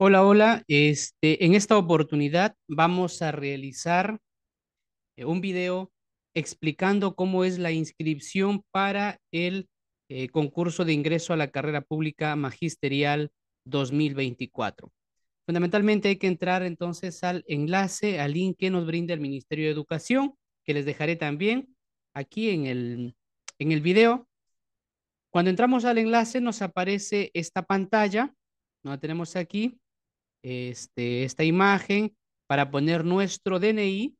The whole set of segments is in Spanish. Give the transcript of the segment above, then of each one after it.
Hola, hola. Este, en esta oportunidad vamos a realizar eh, un video explicando cómo es la inscripción para el eh, concurso de ingreso a la carrera pública magisterial 2024. Fundamentalmente hay que entrar entonces al enlace, al link que nos brinda el Ministerio de Educación, que les dejaré también aquí en el, en el video. Cuando entramos al enlace nos aparece esta pantalla, no la tenemos aquí, este, esta imagen, para poner nuestro DNI,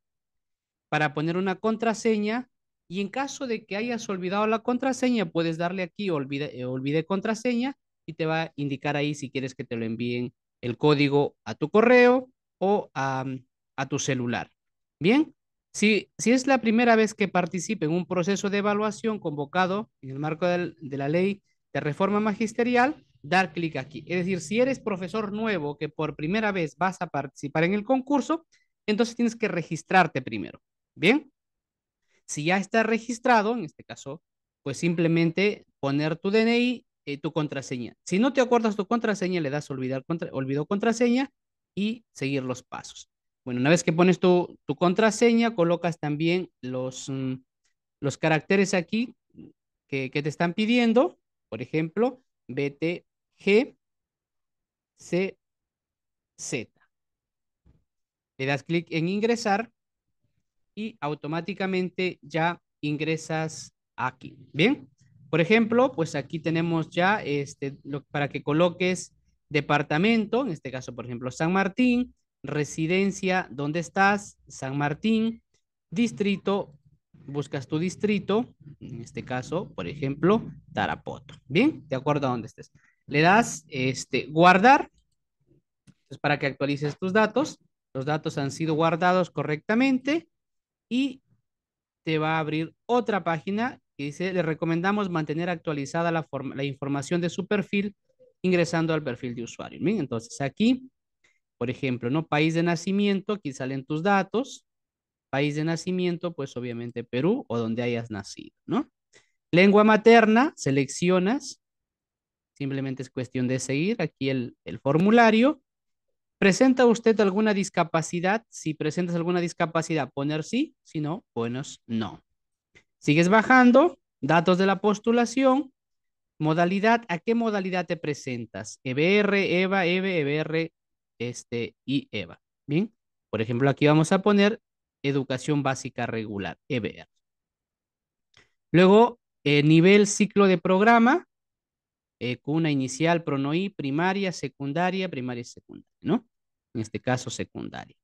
para poner una contraseña y en caso de que hayas olvidado la contraseña, puedes darle aquí eh, olvide, contraseña y te va a indicar ahí si quieres que te lo envíen el código a tu correo o a, tu celular. Bien, si, si, es la primera vez que participe en un proceso de evaluación convocado en el marco de la ley de reforma magisterial, dar clic aquí. Es decir, si eres profesor nuevo que por primera vez vas a participar en el concurso, entonces tienes que registrarte primero. ¿Bien? Si ya está registrado, en este caso, pues simplemente poner tu DNI, eh, tu contraseña. Si no te acuerdas tu contraseña, le das olvidar contra, contraseña y seguir los pasos. Bueno, una vez que pones tu, tu contraseña, colocas también los, mm, los caracteres aquí que, te están pidiendo. Por ejemplo, vete. G, C, Z. Le das clic en ingresar y automáticamente ya ingresas aquí. Bien, por ejemplo, pues aquí tenemos ya este, para que coloques departamento, en este caso, por ejemplo, San Martín, residencia, ¿dónde estás? San Martín, distrito, buscas tu distrito, en este caso, por ejemplo, Tarapoto. Bien, de acuerdo a dónde estés le das este, guardar es para que actualices tus datos. Los datos han sido guardados correctamente y te va a abrir otra página que dice, le recomendamos mantener actualizada la, información de su perfil ingresando al perfil de usuario. Entonces aquí, por ejemplo, ¿no? país de nacimiento, aquí salen tus datos. País de nacimiento, pues obviamente Perú o donde hayas nacido, ¿no? Lengua materna, seleccionas Simplemente es cuestión de seguir aquí el, formulario. ¿Presenta usted alguna discapacidad? Si presentas alguna discapacidad, poner sí, si no, buenos no. Sigues bajando, datos de la postulación, modalidad, ¿a qué modalidad te presentas? EBR, EVA, EVE, EBR este, y EVA. Bien, por ejemplo, aquí vamos a poner educación básica regular, EBR. Luego, eh, nivel ciclo de programa, eh, cuna inicial, pronoí, primaria, secundaria, primaria y secundaria, ¿no? En este caso, secundaria.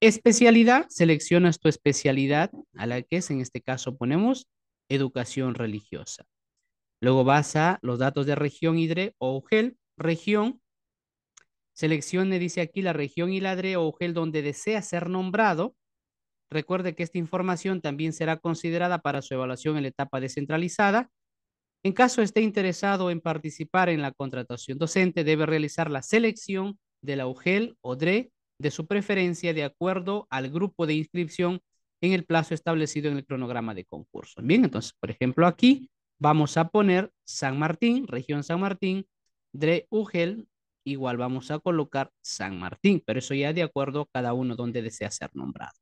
Especialidad, seleccionas tu especialidad, a la que es, en este caso, ponemos educación religiosa. Luego vas a los datos de región IDRE o UGEL, región, seleccione, dice aquí, la región IDRE o UGEL donde desea ser nombrado. Recuerde que esta información también será considerada para su evaluación en la etapa descentralizada en caso esté interesado en participar en la contratación docente, debe realizar la selección de la UGEL o DRE de su preferencia de acuerdo al grupo de inscripción en el plazo establecido en el cronograma de concurso. Bien, entonces, por ejemplo, aquí vamos a poner San Martín, región San Martín, DRE UGEL, igual vamos a colocar San Martín, pero eso ya de acuerdo a cada uno donde desea ser nombrado.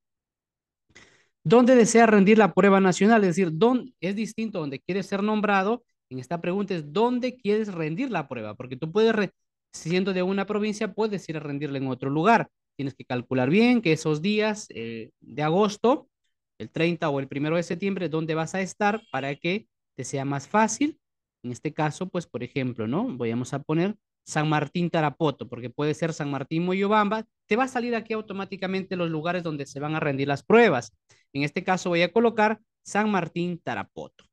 ¿Dónde desea rendir la prueba nacional? Es decir, ¿dónde, es distinto donde quiere ser nombrado. En esta pregunta es dónde quieres rendir la prueba, porque tú puedes, siendo de una provincia, puedes ir a rendirla en otro lugar. Tienes que calcular bien que esos días eh, de agosto, el 30 o el 1 de septiembre, dónde vas a estar para que te sea más fácil. En este caso, pues, por ejemplo, ¿no? Voy a poner San Martín Tarapoto, porque puede ser San Martín Moyobamba te va a salir aquí automáticamente los lugares donde se van a rendir las pruebas. En este caso voy a colocar San Martín Tarapoto.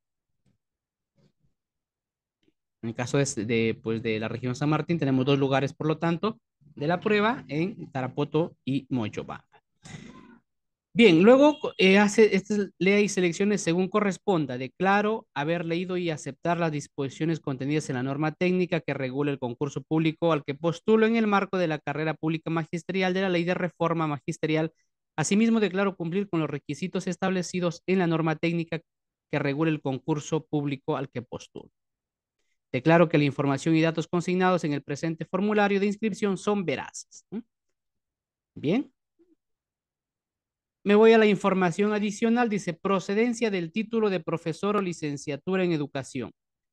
En el caso de, de, pues, de la región San Martín tenemos dos lugares, por lo tanto, de la prueba en Tarapoto y Mochobamba. Bien, luego eh, hace, este, lea y seleccione según corresponda. Declaro haber leído y aceptar las disposiciones contenidas en la norma técnica que regula el concurso público al que postulo en el marco de la carrera pública magisterial de la Ley de Reforma Magisterial. Asimismo, declaro cumplir con los requisitos establecidos en la norma técnica que regula el concurso público al que postulo. Declaro que la información y datos consignados en el presente formulario de inscripción son veraces. Bien. Me voy a la información adicional, dice procedencia del título de profesor o licenciatura en educación.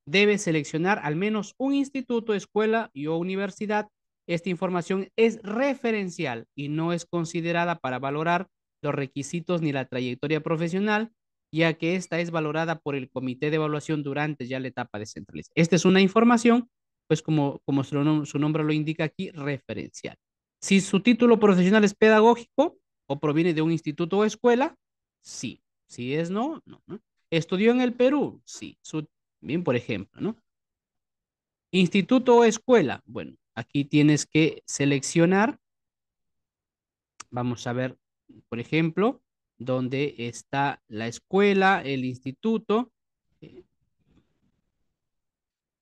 Debe seleccionar al menos un instituto, escuela y o universidad. Esta información es referencial y no es considerada para valorar los requisitos ni la trayectoria profesional, ya que esta es valorada por el comité de evaluación durante ya la etapa de centralización. Esta es una información, pues como, como su nombre lo indica aquí, referencial. Si su título profesional es pedagógico, o proviene de un instituto o escuela, sí. Si es no, no. ¿Estudió en el Perú? Sí. bien, por ejemplo, ¿no? Instituto o escuela. Bueno, aquí tienes que seleccionar. Vamos a ver, por ejemplo, dónde está la escuela, el instituto.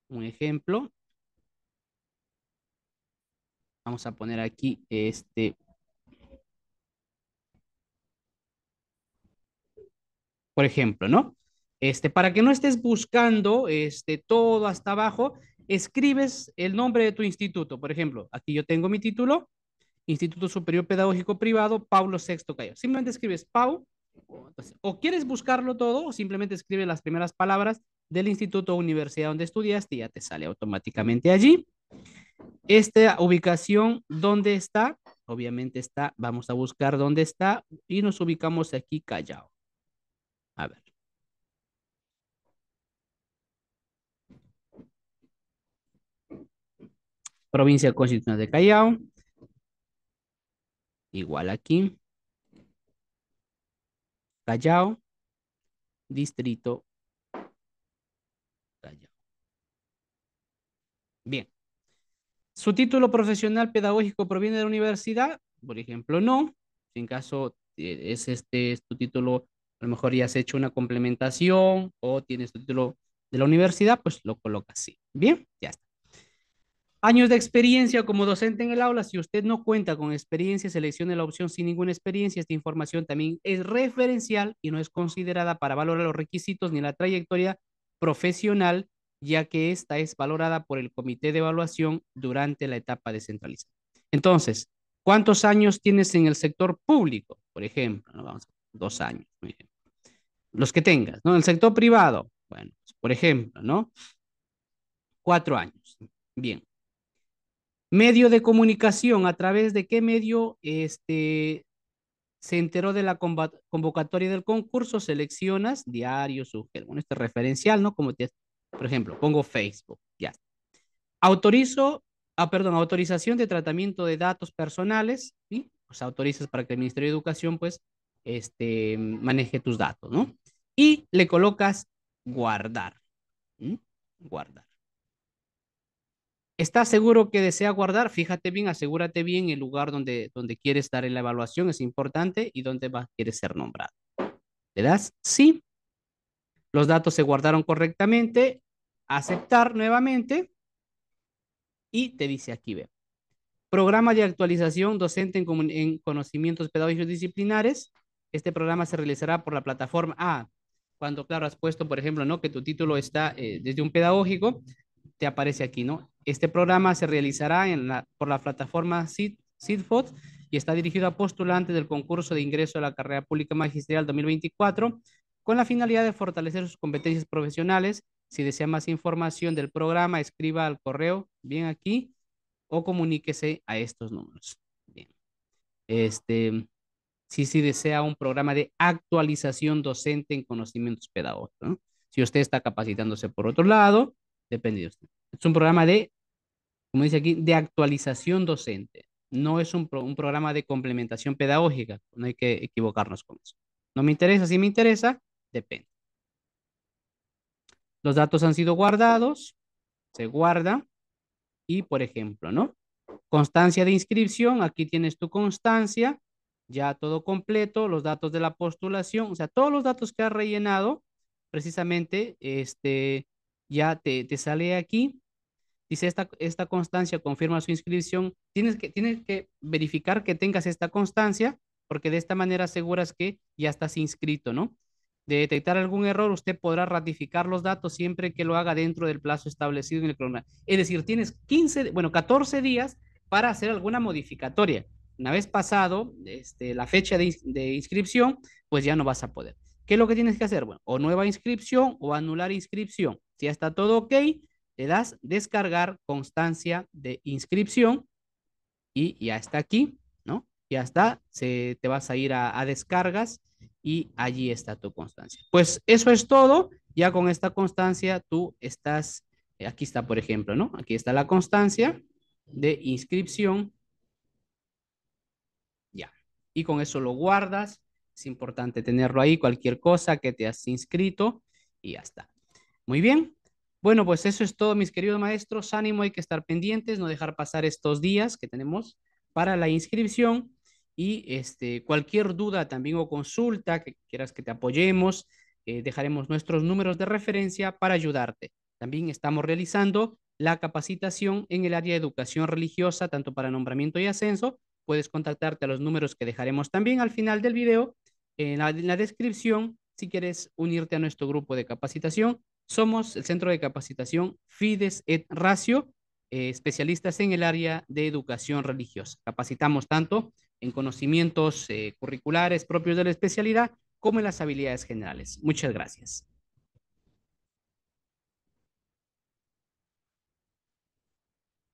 Un ejemplo. Vamos a poner aquí este por ejemplo, ¿no? Este, para que no estés buscando este, todo hasta abajo, escribes el nombre de tu instituto. Por ejemplo, aquí yo tengo mi título, Instituto Superior Pedagógico Privado, Pablo VI Cayo. Simplemente escribes Pau, o quieres buscarlo todo, o simplemente escribes las primeras palabras del instituto o universidad donde estudiaste y ya te sale automáticamente allí. Esta ubicación, ¿dónde está? Obviamente está, vamos a buscar dónde está y nos ubicamos aquí Callao. provincia constitucional de Callao. Igual aquí. Callao, distrito Callao. Bien. ¿Su título profesional pedagógico proviene de la universidad? Por ejemplo, no. Si en caso eh, es este es tu título, a lo mejor ya has hecho una complementación o tienes tu título de la universidad, pues lo coloca así. Bien, ya está. Años de experiencia como docente en el aula. Si usted no cuenta con experiencia, seleccione la opción sin ninguna experiencia. Esta información también es referencial y no es considerada para valorar los requisitos ni la trayectoria profesional, ya que esta es valorada por el comité de evaluación durante la etapa descentralizada. Entonces, ¿cuántos años tienes en el sector público? Por ejemplo, dos años. Los que tengas, ¿no? En el sector privado, bueno, pues, por ejemplo, ¿no? Cuatro años. Bien medio de comunicación, a través de qué medio este, se enteró de la convocatoria del concurso, seleccionas diario, sujeto bueno, este referencial, ¿no? Como te, por ejemplo, pongo Facebook, ya. Autorizo, ah, perdón, autorización de tratamiento de datos personales, ¿sí? Pues autorizas para que el Ministerio de Educación, pues, este, maneje tus datos, ¿no? Y le colocas guardar, guardar. ¿Estás seguro que desea guardar? Fíjate bien, asegúrate bien el lugar donde, donde quieres dar la evaluación, es importante, y dónde va, quieres ser nombrado. Le das sí. Los datos se guardaron correctamente. Aceptar nuevamente. Y te dice aquí, ve. Programa de actualización docente en, conocimientos pedagógicos disciplinares. Este programa se realizará por la plataforma. A. cuando, claro, has puesto, por ejemplo, ¿no? Que tu título está eh, desde un pedagógico, te aparece aquí, ¿no? Este programa se realizará por la plataforma SIDFOT y está dirigido a postulantes del concurso de ingreso a la carrera pública magisterial 2024 con la finalidad de fortalecer sus competencias profesionales. Si desea más información del programa, escriba al correo, bien aquí, o comuníquese a estos números. Este, si, si desea un programa de actualización docente en conocimientos pedagógicos. Si usted está capacitándose por otro lado, depende de usted. Es un programa de como dice aquí, de actualización docente. No es un, programa de complementación pedagógica, no hay que equivocarnos con eso. No me interesa, si me interesa, depende. Los datos han sido guardados, se guarda y, por ejemplo, ¿no? Constancia de inscripción, aquí tienes tu constancia, ya todo completo, los datos de la postulación, o sea, todos los datos que has rellenado, precisamente, este, ya te, te sale aquí Dice, esta, constancia confirma su inscripción. Tienes que, tienes que verificar que tengas esta constancia porque de esta manera aseguras que ya estás inscrito, ¿no? De detectar algún error, usted podrá ratificar los datos siempre que lo haga dentro del plazo establecido en el cronograma. Es decir, tienes 15, bueno, 14 días para hacer alguna modificatoria. Una vez pasado este, la fecha de, inscripción, pues ya no vas a poder. ¿Qué es lo que tienes que hacer? Bueno, o nueva inscripción o anular inscripción. Si ya está todo ok, le das descargar constancia de inscripción y ya está aquí, ¿no? Ya está, se, te vas a ir a, a descargas y allí está tu constancia. Pues eso es todo. Ya con esta constancia tú estás, eh, aquí está por ejemplo, ¿no? Aquí está la constancia de inscripción. Ya. Y con eso lo guardas. Es importante tenerlo ahí, cualquier cosa que te has inscrito y ya está. Muy bien. Bueno, pues eso es todo, mis queridos maestros. Ánimo, hay que estar pendientes, no dejar pasar estos días que tenemos para la inscripción y este, cualquier duda también o consulta que quieras que te apoyemos, eh, dejaremos nuestros números de referencia para ayudarte. También estamos realizando la capacitación en el área de educación religiosa, tanto para nombramiento y ascenso. Puedes contactarte a los números que dejaremos también al final del video, en la descripción si quieres unirte a nuestro grupo de capacitación. Somos el Centro de Capacitación Fides et Ratio, eh, especialistas en el área de educación religiosa. Capacitamos tanto en conocimientos eh, curriculares propios de la especialidad como en las habilidades generales. Muchas gracias.